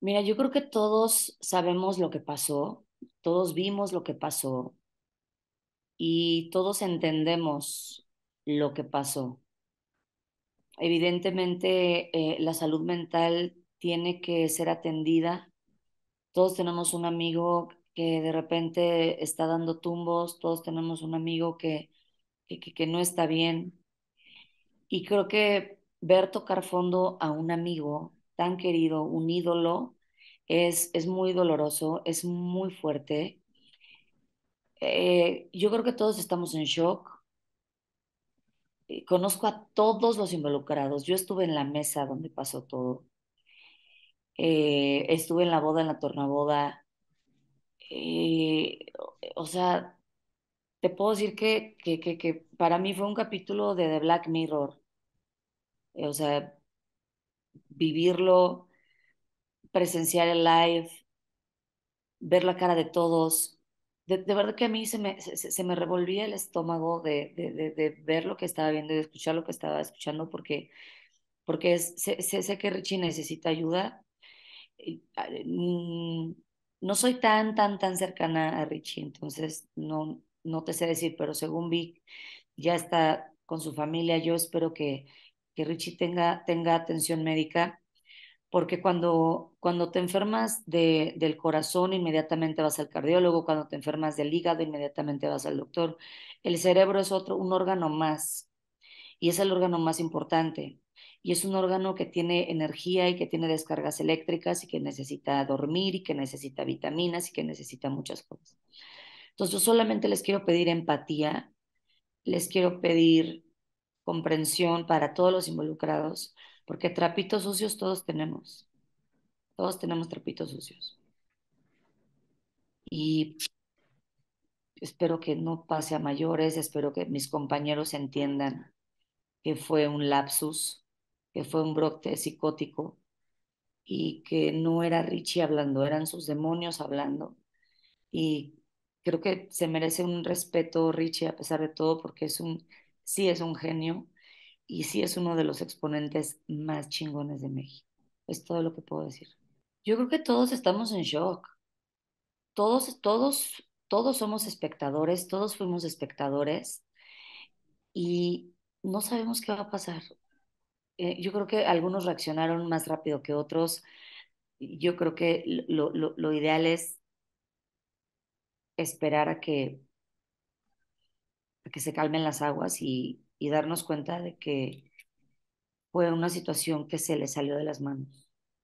Mira, yo creo que todos sabemos lo que pasó, todos vimos lo que pasó y todos entendemos lo que pasó. Evidentemente, eh, la salud mental tiene que ser atendida. Todos tenemos un amigo que de repente está dando tumbos, todos tenemos un amigo que, que, que no está bien. Y creo que ver tocar fondo a un amigo tan querido, un ídolo, es, es muy doloroso, es muy fuerte. Eh, yo creo que todos estamos en shock. Eh, conozco a todos los involucrados. Yo estuve en la mesa donde pasó todo. Eh, estuve en la boda, en la tornaboda. o sea, te puedo decir que, que, que, para mí fue un capítulo de The Black Mirror. o sea, vivirlo, presenciar el live, ver la cara de todos. De, verdad que a mí se me, se, me revolvía el estómago de, de, ver lo que estaba viendo y de escuchar lo que estaba escuchando, porque, porque sé, que Richie necesita ayuda. Mm, no soy tan, tan, tan cercana a Richie, entonces no, no te sé decir, pero según vi, ya está con su familia. Yo espero que, que Richie tenga, tenga atención médica, porque cuando, cuando te enfermas del corazón, inmediatamente vas al cardiólogo, cuando te enfermas del hígado, inmediatamente vas al doctor. El cerebro es otro, un órgano más, y es el órgano más importante, y es un órgano que tiene energía y que tiene descargas eléctricas y que necesita dormir y que necesita vitaminas y que necesita muchas cosas. Entonces, solamente les quiero pedir empatía, les quiero pedir comprensión para todos los involucrados, porque trapitos sucios todos tenemos. Todos tenemos trapitos sucios. Y espero que no pase a mayores, espero que mis compañeros entiendan que fue un lapsus, que fue un brote psicótico y que no era Richie hablando, eran sus demonios hablando. Y creo que se merece un respeto Richie a pesar de todo porque es un sí es un genio y sí es uno de los exponentes más chingones de México. Es todo lo que puedo decir. Yo creo que todos estamos en shock. Todos, todos, todos somos espectadores, todos fuimos espectadores y no sabemos qué va a pasar. Eh, yo creo que algunos reaccionaron más rápido que otros. Yo creo que lo, lo ideal es esperar a que que se calmen las aguas y, y darnos cuenta de que fue una situación que se le salió de las manos.